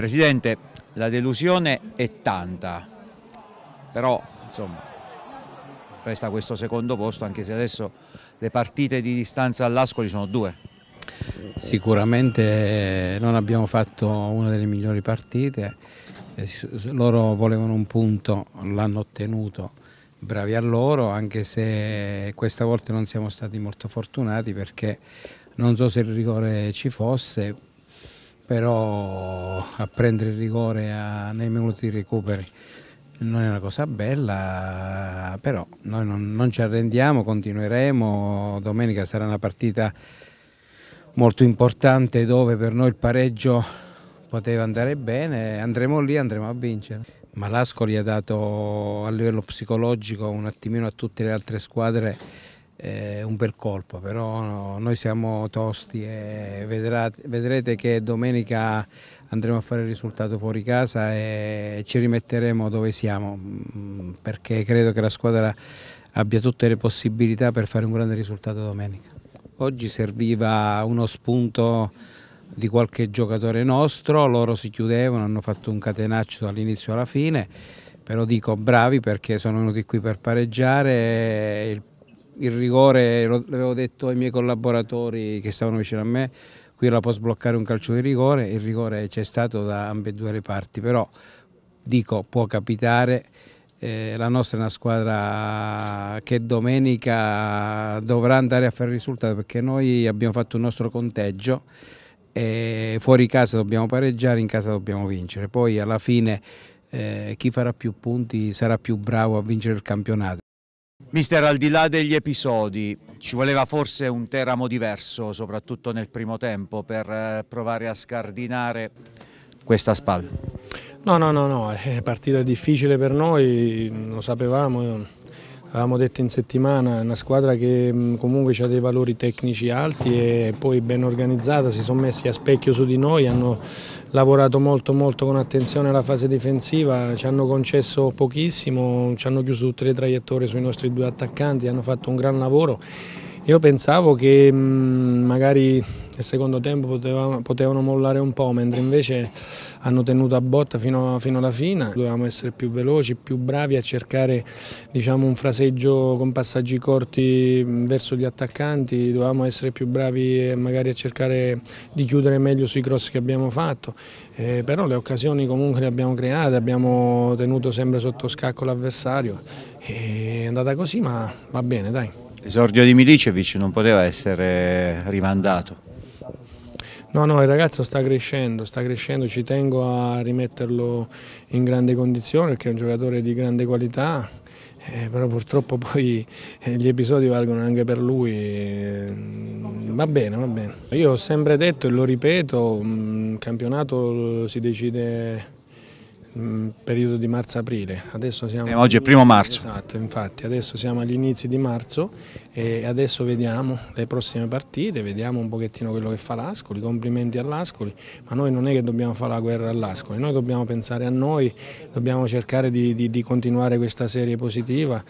Presidente, la delusione è tanta, però insomma, resta questo secondo posto anche se adesso le partite di distanza all'Ascoli sono due. Sicuramente eh, non abbiamo fatto una delle migliori partite, eh, loro volevano un punto, l'hanno ottenuto, bravi a loro, anche se questa volta non siamo stati molto fortunati perché non so se il rigore ci fosse, però a prendere il rigore a, nei minuti di recupero non è una cosa bella, però noi non, non ci arrendiamo, continueremo, domenica sarà una partita molto importante dove per noi il pareggio poteva andare bene, andremo lì, andremo a vincere. Ma l'Ascoli ha dato a livello psicologico un attimino a tutte le altre squadre eh, un bel colpo, però no, noi siamo tosti e vedrà, vedrete che domenica andremo a fare il risultato fuori casa e ci rimetteremo dove siamo, mm, perché credo che la squadra abbia tutte le possibilità per fare un grande risultato domenica. Oggi serviva uno spunto di qualche giocatore nostro, loro si chiudevano, hanno fatto un catenaccio dall'inizio alla fine, però dico bravi perché sono venuti qui per pareggiare, il il rigore, l'avevo detto ai miei collaboratori che stavano vicino a me, qui la può sbloccare un calcio di rigore, il rigore c'è stato da ambedue le parti, però dico può capitare, eh, la nostra è una squadra che domenica dovrà andare a fare il risultato perché noi abbiamo fatto il nostro conteggio e fuori casa dobbiamo pareggiare, in casa dobbiamo vincere, poi alla fine eh, chi farà più punti sarà più bravo a vincere il campionato. Mister, al di là degli episodi, ci voleva forse un Teramo diverso, soprattutto nel primo tempo, per eh, provare a scardinare questa spalla? No, no, no, no, è partita difficile per noi, lo sapevamo. Io Avevamo detto in settimana, una squadra che mm, comunque ha dei valori tecnici alti e poi ben organizzata, si sono messi a specchio su di noi, hanno lavorato molto, molto con attenzione alla fase difensiva, ci hanno concesso pochissimo, ci hanno chiuso tutte le traiettorie sui nostri due attaccanti, hanno fatto un gran lavoro. Io pensavo che mm, magari nel secondo tempo potevamo, potevano mollare un po', mentre invece hanno tenuto a botta fino, fino alla fine. Dovevamo essere più veloci, più bravi a cercare diciamo, un fraseggio con passaggi corti mm, verso gli attaccanti, dovevamo essere più bravi magari a cercare di chiudere meglio sui cross che abbiamo fatto, eh, però le occasioni comunque le abbiamo create, abbiamo tenuto sempre sotto scacco l'avversario, è andata così ma va bene dai. L'esordio di Milicevic non poteva essere rimandato. No, no, il ragazzo sta crescendo, sta crescendo, ci tengo a rimetterlo in grande condizione perché è un giocatore di grande qualità, eh, però purtroppo poi eh, gli episodi valgono anche per lui, eh, va bene, va bene. Io ho sempre detto e lo ripeto, il mm, campionato si decide Mm, periodo di marzo-aprile. Siamo... Eh, oggi è primo marzo. Esatto, infatti adesso siamo agli inizi di marzo e adesso vediamo le prossime partite, vediamo un pochettino quello che fa l'Ascoli, complimenti all'Ascoli, ma noi non è che dobbiamo fare la guerra all'Ascoli, noi dobbiamo pensare a noi, dobbiamo cercare di, di, di continuare questa serie positiva.